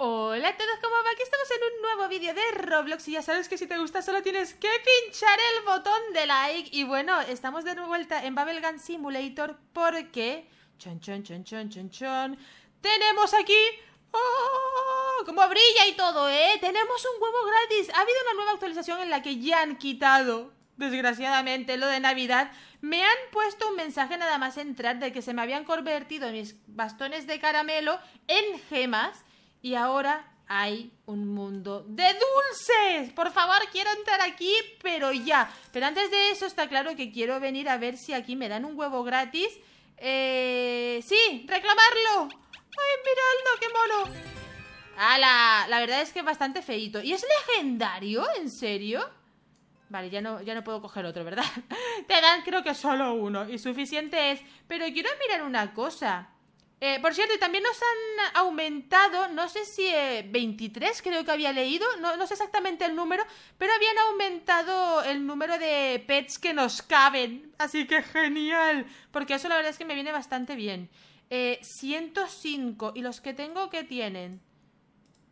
Hola a todos, ¿cómo va? Aquí estamos en un nuevo vídeo de Roblox y ya sabes que si te gusta solo tienes que pinchar el botón de like Y bueno, estamos de vuelta en Bubblegum Simulator porque... Chon, chon, chon, chon, chon, chon Tenemos aquí... ¡Oh! Como brilla y todo, ¿eh? Tenemos un huevo gratis Ha habido una nueva actualización en la que ya han quitado desgraciadamente, lo de Navidad, me han puesto un mensaje nada más entrar de que se me habían convertido mis bastones de caramelo en gemas y ahora hay un mundo de dulces. Por favor, quiero entrar aquí, pero ya. Pero antes de eso está claro que quiero venir a ver si aquí me dan un huevo gratis. Eh, sí, reclamarlo. ¡Ay, miradlo, qué mono! ¡Hala! Ah, la verdad es que es bastante feíto. ¿Y es legendario? ¿En serio? Vale, ya no, ya no puedo coger otro, ¿verdad? Te dan creo que solo uno y suficiente es. Pero quiero mirar una cosa. Eh, por cierto, también nos han aumentado, no sé si 23 eh, creo que había leído, no, sé exactamente el número, pero habían aumentado el número de pets que nos caben. Así que genial, porque eso la verdad es que me viene bastante bien. Eh, 105, y los que tengo que tienen.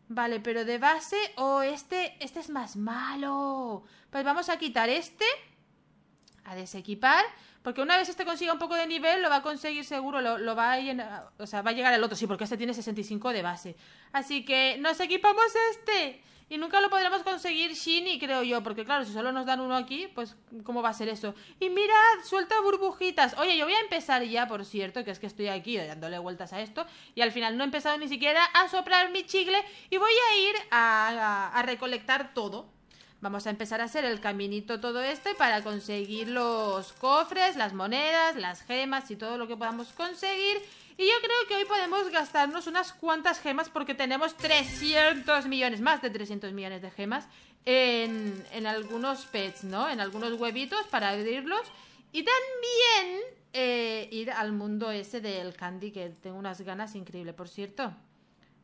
Vale, pero de base, o oh, este, este es más malo. Pues vamos a quitar este, a desequipar. Porque una vez este consiga un poco de nivel, lo va a conseguir seguro, lo, va a llenar, o sea, va a llegar el otro, sí, porque este tiene 65 de base. Así que nos equipamos este. Y nunca lo podremos conseguir Shiny, creo yo, porque claro, si solo nos dan uno aquí, pues ¿cómo va a ser eso? Y mirad, suelta burbujitas. Oye, yo voy a empezar ya, por cierto, que es que estoy aquí dándole vueltas a esto, y al final no he empezado ni siquiera a soplar mi chicle, y voy a ir a recolectar todo, Vamos a empezar a hacer el caminito todo este para conseguir los cofres, las monedas, las gemas y todo lo que podamos conseguir. Y yo creo que hoy podemos gastarnos unas cuantas gemas porque tenemos 300 millones, más de 300 millones de gemas en, algunos pets, ¿no? En algunos huevitos para abrirlos. Y también eh, ir al mundo ese del candy que tengo unas ganas increíbles, por cierto.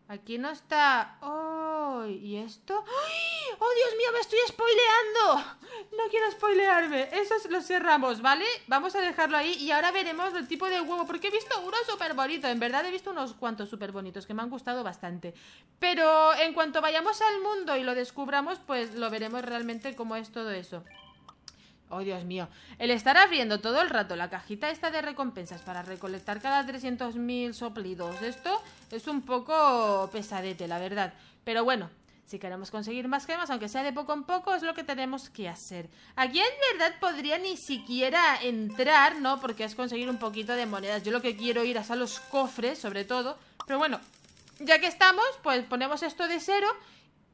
Aquí no está... ¡Oh! ¿Y esto? ¡Oh, Dios mío! ¡Me estoy spoileando! No quiero spoilearme. Eso lo cerramos, ¿vale? Vamos a dejarlo ahí y ahora veremos el tipo de huevo. Porque he visto uno súper bonito. En verdad he visto unos cuantos súper bonitos que me han gustado bastante. Pero en cuanto vayamos al mundo y lo descubramos, pues lo veremos realmente cómo es todo eso. Oh, Dios mío. El estar abriendo todo el rato la cajita esta de recompensas para recolectar cada 300.000 soplidos. Esto es un poco pesadete, la verdad. Pero bueno, si queremos conseguir más gemas, aunque sea de poco en poco, es lo que tenemos que hacer. Aquí en verdad podría ni siquiera entrar, ¿no? Porque es conseguir un poquito de monedas. Yo lo que quiero ir es a los cofres, sobre todo. Pero bueno, ya que estamos, pues ponemos esto de cero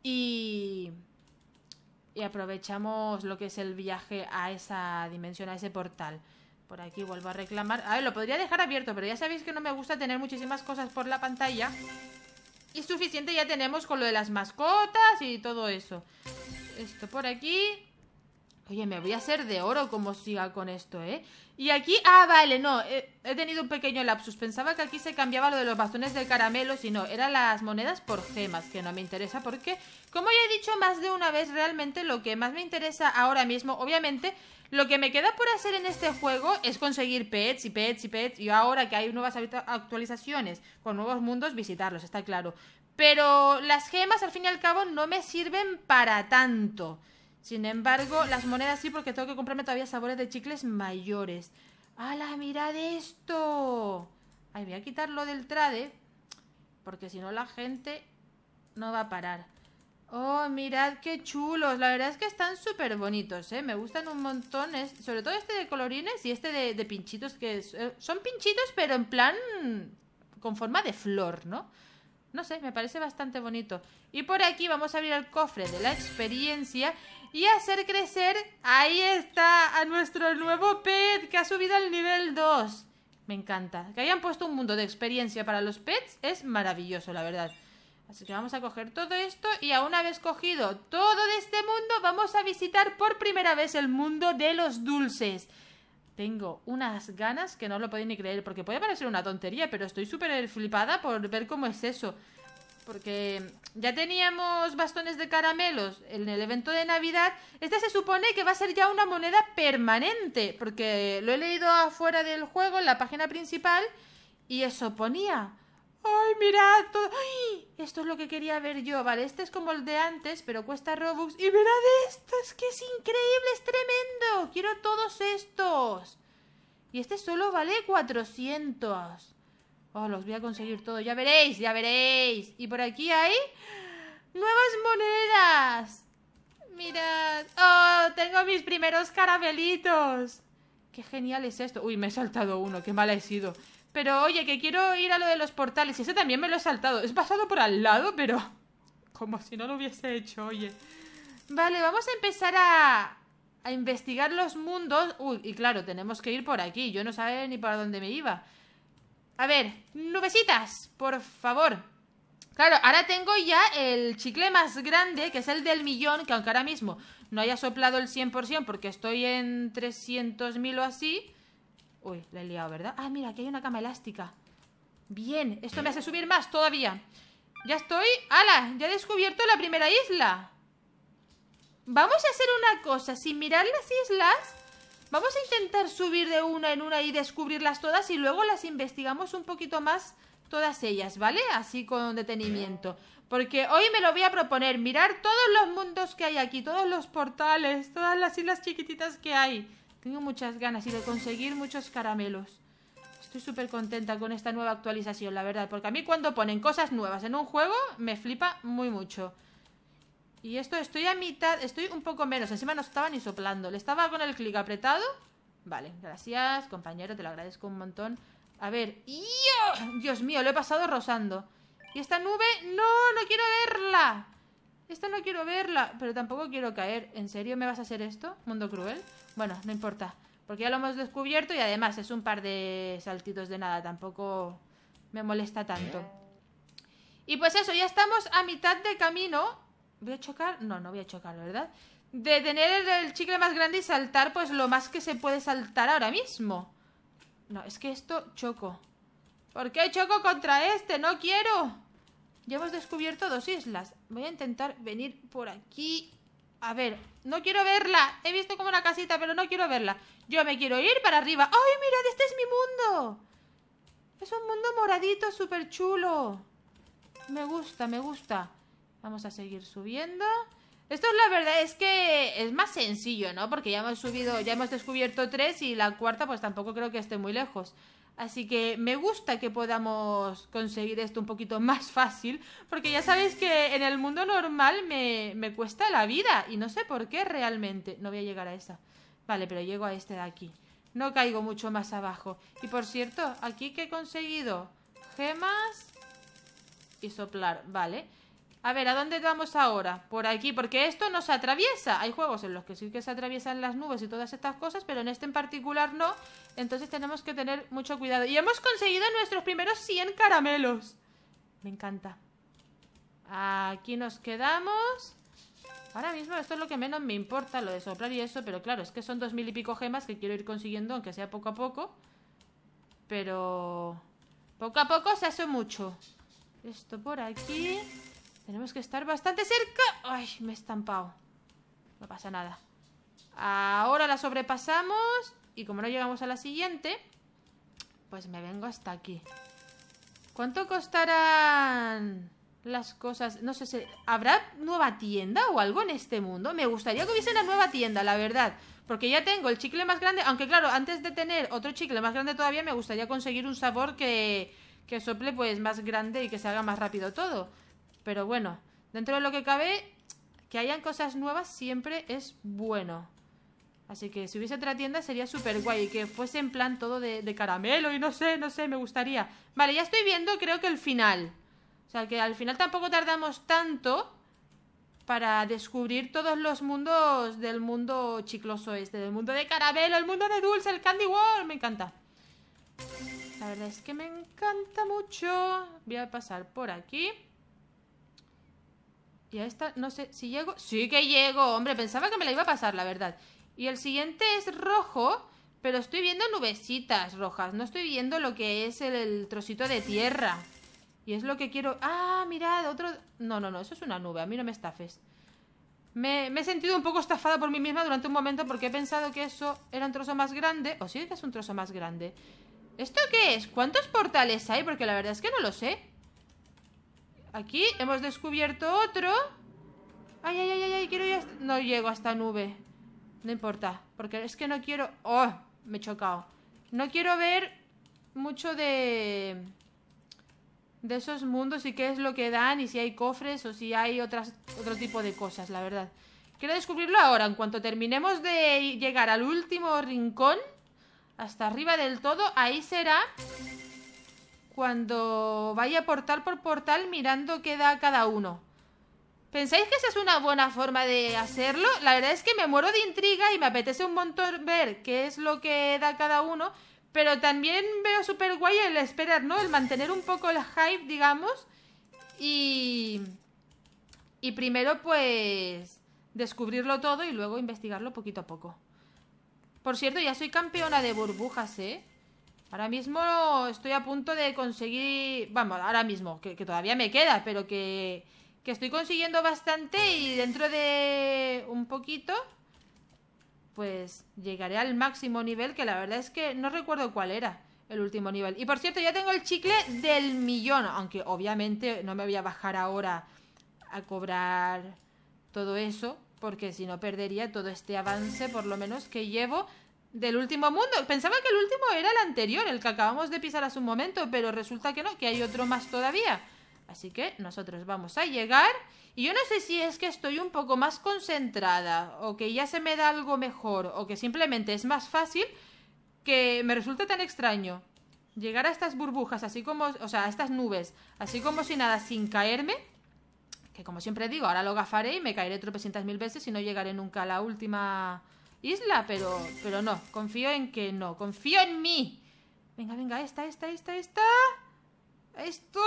y y aprovechamos lo que es el viaje a esa dimensión, a ese portal. Por aquí vuelvo a reclamar. A ver, lo podría dejar abierto, pero ya sabéis que no me gusta tener muchísimas cosas por la pantalla. Y suficiente ya tenemos con lo de las mascotas y todo eso. Esto por aquí. Oye, me voy a hacer de oro como siga con esto, ¿eh? Y aquí... Ah, vale, no. he tenido un pequeño lapsus. Pensaba que aquí se cambiaba lo de los bastones de caramelo, si no, eran las monedas por gemas, que no me interesa porque, como ya he dicho más de una vez, realmente lo que más me interesa ahora mismo, obviamente, lo que me queda por hacer en este juego es conseguir pets y pets y pets, y ahora que hay nuevas actualizaciones con nuevos mundos, visitarlos, está claro. Pero las gemas, al fin y al cabo, no me sirven para tanto. Sin embargo, las monedas sí, porque tengo que comprarme todavía sabores de chicles mayores. ¡Hala, mirad esto! Ay, voy a quitarlo del trade, porque si no la gente no va a parar. Oh, mirad qué chulos. La verdad es que están súper bonitos, ¿eh? Me gustan un montón. sobre todo este de colorines y este de, pinchitos, que eh, son pinchitos, pero en plan con forma de flor, ¿no? No sé, me parece bastante bonito. Y por aquí vamos a abrir el cofre de la experiencia y hacer crecer. Ahí está a nuestro nuevo pet que ha subido al nivel 2. Me encanta. Que hayan puesto un mundo de experiencia para los pets es maravilloso, la verdad. Así que vamos a coger todo esto y a una vez cogido todo de este mundo, vamos a visitar por primera vez el mundo de los dulces. Tengo unas ganas que no lo podéis ni creer, porque puede parecer una tontería, pero estoy súper flipada por ver cómo es eso porque ya teníamos bastones de caramelos en el evento de Navidad. Este se supone que va a ser ya una moneda permanente, porque lo he leído afuera del juego, en la página principal, y eso ponía. ¡Ay, mirad! Todo... Esto es lo que quería ver yo. Vale, este es como el de antes, pero cuesta Robux. ¡Y mirad esto! que es increíble! ¡Es tremendo! ¡Quiero todos estos! Y este solo vale 400. Oh, los voy a conseguir todo, Ya veréis, ya veréis. Y por aquí hay... ¡Nuevas monedas! Mirad. ¡Oh, tengo mis primeros caramelitos! ¡Qué genial es esto! Uy, me he saltado uno. ¡Qué mal he sido! Pero, oye, que quiero ir a lo de los portales. Y ese también me lo he saltado. Es pasado por al lado, pero... Como si no lo hubiese hecho, oye. Vale, vamos a empezar a... A investigar los mundos. Uy, y claro, tenemos que ir por aquí. Yo no sabía ni para dónde me iba. A ver, nubecitas, por favor. Claro, ahora tengo ya el chicle más grande, que es el del millón, que aunque ahora mismo no haya soplado el 100% porque estoy en 300.000 o así... Uy, la he liado, ¿verdad? Ah, mira, aquí hay una cama elástica. Bien, esto me hace subir más todavía. Ya estoy... ¡Hala! Ya he descubierto la primera isla. Vamos a hacer una cosa. Sin mirar las islas, Vamos a intentar subir de una en una y descubrirlas todas y luego las investigamos un poquito más todas ellas, ¿vale? Así con detenimiento. Porque hoy me lo voy a proponer, mirar todos los mundos que hay aquí, todos los portales, todas las islas chiquititas que hay. Tengo muchas ganas y de conseguir muchos caramelos. Estoy súper contenta con esta nueva actualización, la verdad, porque a mí cuando ponen cosas nuevas en un juego me flipa muy mucho. Y esto estoy a mitad, estoy un poco menos, encima no estaba ni soplando. Le estaba con el clic apretado. Vale, gracias, compañero, te lo agradezco un montón. A ver, ¡Yo! Dios mío, lo he pasado rozando. Y esta nube, no, no quiero verla. Esta no quiero verla, pero tampoco quiero caer. ¿En serio me vas a hacer esto, mundo cruel? Bueno, no importa, porque ya lo hemos descubierto y además es un par de saltitos de nada, tampoco me molesta tanto. ¿Eh? Y pues eso, ya estamos a mitad de camino ¿Voy a chocar? No, no voy a chocar, ¿verdad? De tener el chicle más grande y saltar, pues lo más que se puede saltar ahora mismo. No, es que esto choco. ¿Por qué choco contra este? ¡No quiero! Ya hemos descubierto dos islas. Voy a intentar venir por aquí. A ver, no quiero verla. He visto como una casita, pero no quiero verla. Yo me quiero ir para arriba. ¡Ay, mirad! Este es mi mundo. Es un mundo moradito súper chulo. Me gusta, me gusta. Vamos a seguir subiendo. Esto es la verdad, es que es más sencillo, ¿no? Porque ya hemos subido, ya hemos descubierto tres y la cuarta pues tampoco creo que esté muy lejos. Así que me gusta que podamos conseguir esto un poquito más fácil, porque ya sabéis que en el mundo normal me, me cuesta la vida y no sé por qué realmente. No voy a llegar a esa. Vale, pero llego a este de aquí. No caigo mucho más abajo. Y por cierto, aquí que he conseguido gemas y soplar, vale. A ver, ¿a dónde vamos ahora? Por aquí, porque esto no se atraviesa. Hay juegos en los que sí que se atraviesan las nubes y todas estas cosas, pero en este en particular no. Entonces tenemos que tener mucho cuidado. Y hemos conseguido nuestros primeros 100 caramelos. Me encanta. Aquí nos quedamos. Ahora mismo esto es lo que menos me importa, lo de soplar y eso, pero claro, es que son dos mil y pico gemas que quiero ir consiguiendo, aunque sea poco a poco. Pero... Poco a poco se hace mucho. Esto por aquí... Tenemos que estar bastante cerca. ¡Ay! Me he estampado. No pasa nada. Ahora la sobrepasamos. Y como no llegamos a la siguiente, pues me vengo hasta aquí. ¿Cuánto costarán las cosas? No sé, si... ¿habrá nueva tienda o algo en este mundo? Me gustaría que hubiese una nueva tienda, la verdad. Porque ya tengo el chicle más grande. Aunque claro, antes de tener otro chicle más grande todavía, me gustaría conseguir un sabor que, que sople pues más grande y que se haga más rápido todo. Pero bueno, dentro de lo que cabe, que hayan cosas nuevas siempre es bueno. Así que si hubiese otra tienda sería súper guay. Que fuese en plan todo de, caramelo y no sé, no sé, me gustaría. Vale, ya estoy viendo creo que el final. O sea, que al final tampoco tardamos tanto para descubrir todos los mundos del mundo chicloso este. Del mundo de caramelo, el mundo de dulce, el candy world Me encanta. La verdad es que me encanta mucho. Voy a pasar por aquí. Y a esta, no sé, si llego... Sí que llego, hombre, pensaba que me la iba a pasar, la verdad. Y el siguiente es rojo, pero estoy viendo nubecitas rojas. No estoy viendo lo que es el, trocito de tierra. Y es lo que quiero... Ah, mirad, otro... No, no, no, eso es una nube, a mí no me estafes. Me, me, he sentido un poco estafada por mí misma durante un momento porque he pensado que eso era un trozo más grande. O sí que es un trozo más grande. ¿Esto qué es? ¿Cuántos portales hay? Porque la verdad es que no lo sé. Aquí hemos descubierto otro. Ay, ay, ay, ay, quiero ir hasta... No llego hasta esta nube. No importa, porque es que no quiero... ¡Oh! Me he chocado. No quiero ver mucho de... De esos mundos y qué es lo que dan y si hay cofres o si hay otro tipo de cosas, la verdad. Quiero descubrirlo ahora, en cuanto terminemos de llegar al último rincón, hasta arriba del todo, ahí será cuando vaya portal por portal mirando qué da cada uno. ¿Pensáis que esa es una buena forma de hacerlo? La verdad es que me muero de intriga y me apetece un montón ver qué es lo que da cada uno, pero también veo súper guay el esperar, ¿no? El mantener un poco el hype, digamos, y... Y primero, pues, descubrirlo todo y luego investigarlo poquito a poco. Por cierto, ya soy campeona de burbujas, ¿eh? Ahora mismo estoy a punto de conseguir... Vamos, ahora mismo, que, todavía me queda, pero que, que estoy consiguiendo bastante y dentro de un poquito pues llegaré al máximo nivel, que la verdad es que no recuerdo cuál era el último nivel. Y por cierto, ya tengo el chicle del millón, aunque obviamente no me voy a bajar ahora a cobrar todo eso, porque si no perdería todo este avance, por lo menos que llevo del último mundo. Pensaba que el último era el anterior, el que acabamos de pisar hace un momento, pero resulta que no, que hay otro más todavía. Así que nosotros vamos a llegar. Y yo no sé si es que estoy un poco más concentrada, o que ya se me da algo mejor, o que simplemente es más fácil, que me resulta tan extraño llegar a estas burbujas, así como, o sea, a estas nubes, así como si nada, sin caerme. Que como siempre digo, ahora lo gafaré y me caeré tropecientas mil veces y no llegaré nunca a la última isla, pero, pero no. Confío en que no. Confío en mí. Venga, venga, esta, esta, esta, esta. Esto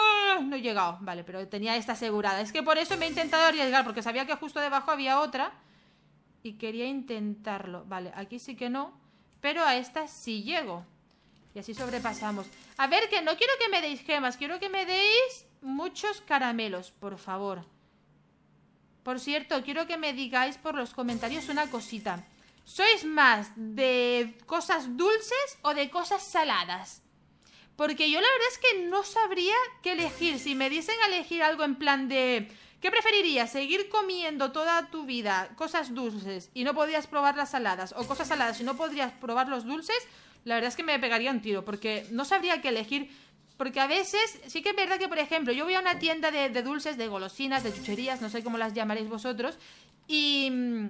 no he llegado. Vale, pero tenía esta asegurada. Es que por eso me he intentado arriesgar, porque sabía que justo debajo había otra. Y quería intentarlo. Vale, aquí sí que no. Pero a esta sí llego. Y así sobrepasamos. A ver, que no quiero que me deis gemas. Quiero que me deis muchos caramelos, por favor. Por cierto, quiero que me digáis por los comentarios una cosita. ¿Sois más de cosas dulces o de cosas saladas? Porque yo la verdad es que no sabría qué elegir. Si me dicen elegir algo en plan de... ¿Qué preferirías? ¿Seguir comiendo toda tu vida cosas dulces y no podías probar las saladas? ¿O cosas saladas y no podrías probar los dulces? La verdad es que me pegaría un tiro porque no sabría qué elegir. Porque a veces sí que es verdad que, por ejemplo, yo voy a una tienda de dulces, de golosinas, de chucherías, no sé cómo las llamaréis vosotros, y mm,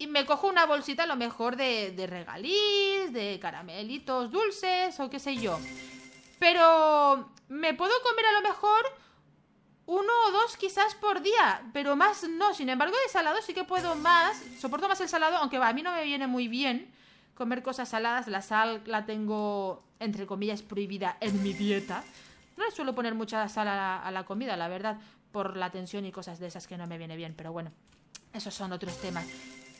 y me cojo una bolsita a lo mejor de, regalís, de caramelitos dulces o qué sé yo. Pero me puedo comer a lo mejor uno o dos quizás por día, pero más no. Sin embargo, de salado sí que puedo más. Soporto más el salado, aunque a mí no me viene muy bien comer cosas saladas. La sal la tengo, entre comillas, prohibida en mi dieta. No le suelo poner mucha sal a la, a la comida, la verdad, por la tensión y cosas de esas que no me viene bien, pero bueno. Esos son otros temas.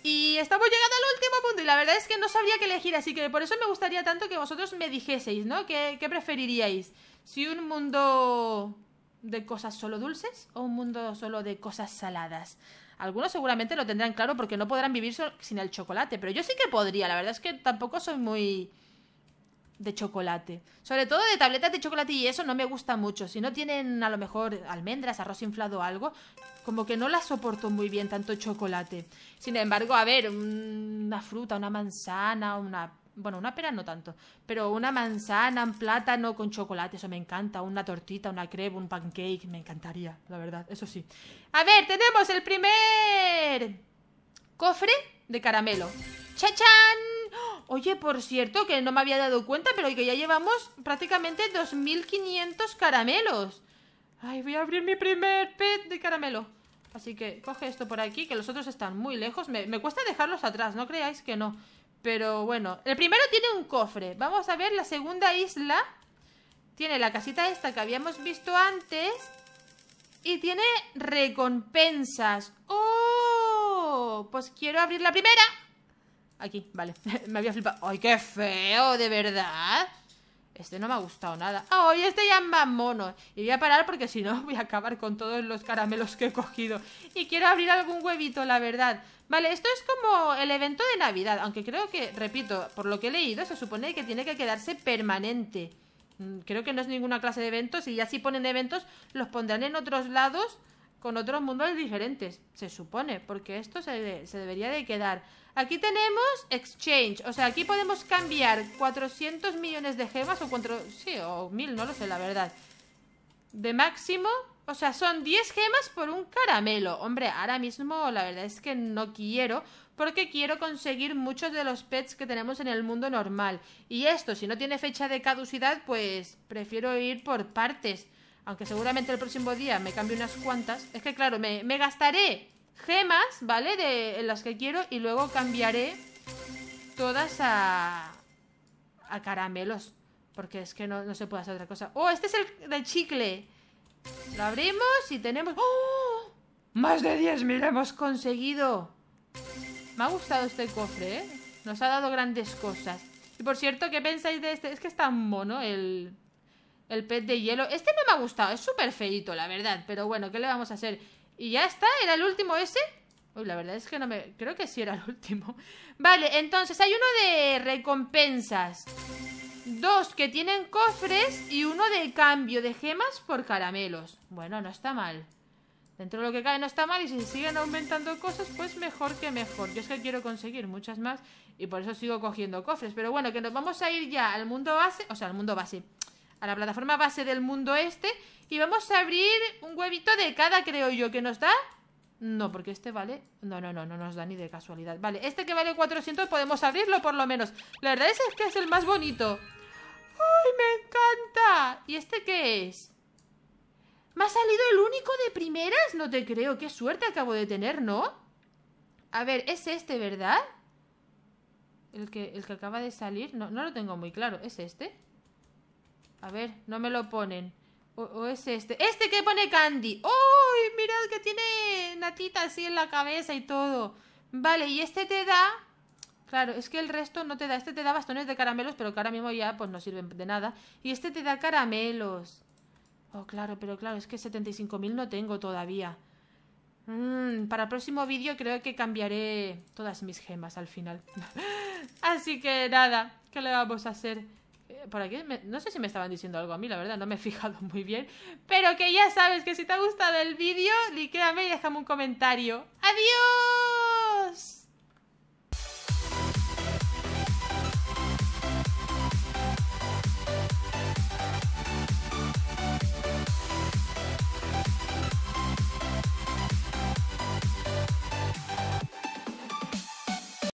Y estamos llegando al último punto y la verdad es que no sabría qué elegir, así que por eso me gustaría tanto que vosotros me dijeseis, ¿no? ¿Qué, qué preferiríais? ¿Si un mundo de cosas solo dulces o un mundo solo de cosas saladas? Algunos seguramente lo tendrán claro porque no podrán vivir sin el chocolate, pero yo sí que podría, la verdad es que tampoco soy muy de chocolate. Sobre todo de tabletas de chocolate y eso no me gusta mucho. Si no tienen a lo mejor almendras, arroz inflado algo, como que no las soporto muy bien tanto chocolate. Sin embargo, a ver, una fruta, una manzana, una... Bueno, una pera no tanto, pero una manzana, un plátano con chocolate, eso me encanta. Una tortita, una crepe, un pancake, me encantaría, la verdad, eso sí. A ver, tenemos el primer cofre de caramelo. ¡Chachán! Oye, por cierto, que no me había dado cuenta, pero que ya llevamos prácticamente 2.500 caramelos. Ay, voy a abrir mi primer pet de caramelo. Así que coge esto por aquí, que los otros están muy lejos. Me, cuesta dejarlos atrás, no creáis que no. Pero bueno, el primero tiene un cofre. Vamos a ver la segunda isla. Tiene la casita esta que habíamos visto antes. Y tiene recompensas. ¡Oh! Pues quiero abrir la primera. Aquí, vale. me había flipado. ¡Ay, qué feo! ¿De verdad? Este no me ha gustado nada. ¡Ay, ¡Ah, este ya es más mono! Y voy a parar porque si no voy a acabar con todos los caramelos que he cogido. Y quiero abrir algún huevito, la verdad. Vale, esto es como el evento de Navidad. Aunque creo que, repito, por lo que he leído, se supone que tiene que quedarse permanente. Mm, creo que no es ninguna clase de eventos. Y ya si ponen eventos, los pondrán en otros lados con otros mundos diferentes, se supone, porque esto se, debería de quedar. Aquí tenemos exchange, o sea, aquí podemos cambiar 400 millones de gemas o cuatro, sí, o mil, no lo sé, la verdad. De máximo, o sea, son 10 gemas por un caramelo. Hombre, ahora mismo la verdad es que no quiero, porque quiero conseguir muchos de los pets que tenemos en el mundo normal. Y esto, si no tiene fecha de caducidad, pues prefiero ir por partes aunque seguramente el próximo día me cambie unas cuantas, es que claro, me, gastaré gemas, ¿vale? De las que quiero y luego cambiaré todas a, a caramelos, porque es que no, se puede hacer otra cosa. ¡Oh, este es el de chicle! Lo abrimos y tenemos... ¡Oh! ¡Más de 10.000 hemos conseguido! Me ha gustado este cofre, ¿eh? Nos ha dado grandes cosas. Y por cierto, ¿qué pensáis de este? Es que es tan mono el... El pez de hielo. Este no me ha gustado. Es súper feito, la verdad. Pero bueno, ¿qué le vamos a hacer? Y ya está. ¿Era el último ese? Uy, la verdad es que no me... Creo que sí era el último. Vale, entonces hay uno de recompensas. Dos que tienen cofres y uno de cambio de gemas por caramelos. Bueno, no está mal. Dentro de lo que cae no está mal y si siguen aumentando cosas, pues mejor que mejor. Yo es que quiero conseguir muchas más y por eso sigo cogiendo cofres. Pero bueno, que nos vamos a ir ya al mundo base, o sea, al mundo base, a la plataforma base del mundo este y vamos a abrir un huevito de cada, creo yo, que nos da... No, porque este vale... No, no, no, no nos da ni de casualidad. Vale, este que vale 400 podemos abrirlo por lo menos. La verdad es que es el más bonito. ¡Ay, me encanta! ¿Y este qué es? ¿Me ha salido el único de primeras? No te creo, qué suerte acabo de tener, ¿no? A ver, es este, ¿verdad? El que, el que acaba de salir, no, no lo tengo muy claro, ¿es este? A ver, no me lo ponen. O, es este. Este que pone Candy. ¡Uy! Mirad que tiene natita así en la cabeza y todo. Vale, y este te da... Claro, es que el resto no te da. Este te da bastones de caramelos, pero que ahora mismo ya pues no sirven de nada. Y este te da caramelos. Oh, claro, pero claro, es que 75.000 no tengo todavía. Mm, para el próximo vídeo creo que cambiaré todas mis gemas al final. Así que nada, ¿qué le vamos a hacer? Eh, por aquí no sé si me estaban diciendo algo a mí, la verdad, no me he fijado muy bien, pero que ya sabes que si te ha gustado el vídeo, líquéame y déjame un comentario. ¡Adiós!